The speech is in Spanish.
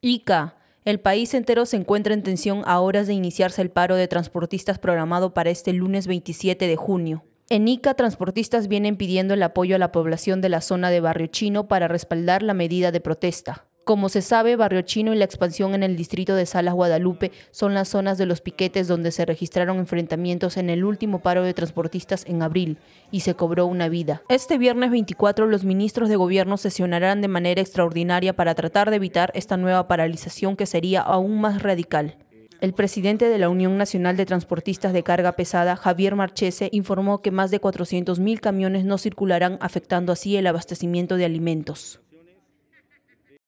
ICA. El país entero se encuentra en tensión a horas de iniciarse el paro de transportistas programado para este lunes 27 de junio. En ICA, transportistas vienen pidiendo el apoyo a la población de la zona de Barrio Chino para respaldar la medida de protesta. Como se sabe, Barrio Chino y la expansión en el distrito de Salas Guadalupe son las zonas de los piquetes donde se registraron enfrentamientos en el último paro de transportistas en abril y se cobró una vida. Este viernes 24 los ministros de gobierno sesionarán de manera extraordinaria para tratar de evitar esta nueva paralización que sería aún más radical. El presidente de la Unión Nacional de Transportistas de Carga Pesada, Javier Marchese, informó que más de 400.000 camiones no circularán afectando así el abastecimiento de alimentos.